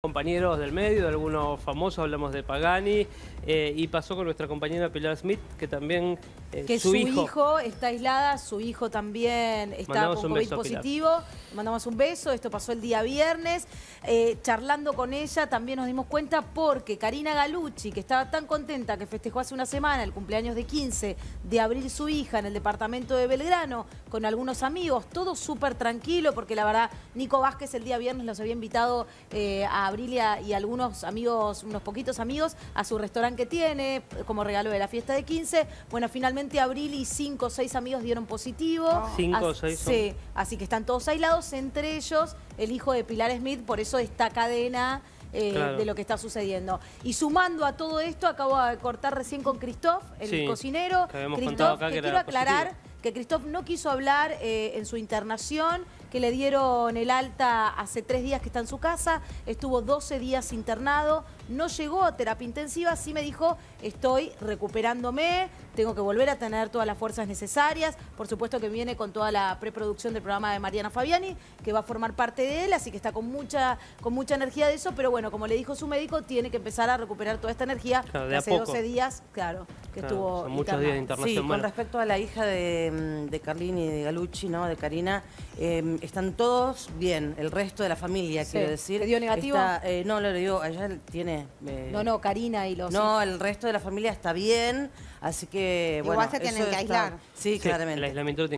compañeros del medio, de algunos famosos, hablamos de Pagani, eh, y pasó con nuestra compañera Pilar Smith, que también eh, que su, hijo, está aislada, su hijo también está con COVID positivo. Mandamos un beso, esto pasó el día viernes. Eh, charlando con ella también nos dimos cuenta porque Karina Galucci, que estaba tan contenta que festejó hace una semana el cumpleaños de 15 de abrir su hija en el departamento de Belgrano, con algunos amigos, todo súper tranquilo, porque la verdad Nico Vázquez el día viernes los había invitado a Abril y, algunos amigos, unos poquitos amigos, a su restaurante que tiene, como regalo de la fiesta de 15. Bueno, finalmente Abril y cinco o seis amigos dieron positivo. Ah. Cinco o seis. Sí, así que están todos aislados, entre ellos el hijo de Pilar Smith, por eso esta cadena... Eh, de lo que está sucediendo. Y sumando a todo esto, acabo de cortar recién con Christoph, el cocinero. te quiero aclarar que Christoph no quiso hablar eh, en su internación, que le dieron el alta hace tres días que está en su casa, estuvo 12 días internado, no llegó a terapia intensiva, sí me dijo, estoy recuperándome, tengo que volver a tener todas las fuerzas necesarias, por supuesto que viene con toda la preproducción del programa de Mariana Fabiani, que va a formar parte de él, así que está con mucha, con mucha energía de eso, pero bueno, como le dijo su médico, tiene que empezar a recuperar toda esta energía hace 12 días, claro, que estuvo son muchos días de internación. Sí, con respecto a la hija de, mm, Carlini y de Galucci, ¿no? de Karina, em, están todos bien, el resto de la familia, quiero decir. ¿Te dio negativo? Eh, no, le digo, ella tiene... Eh, no, no, Karina y los... No, el resto de la familia está bien, así que, Igual bueno, se tienen que aislar. Sí, claramente. El aislamiento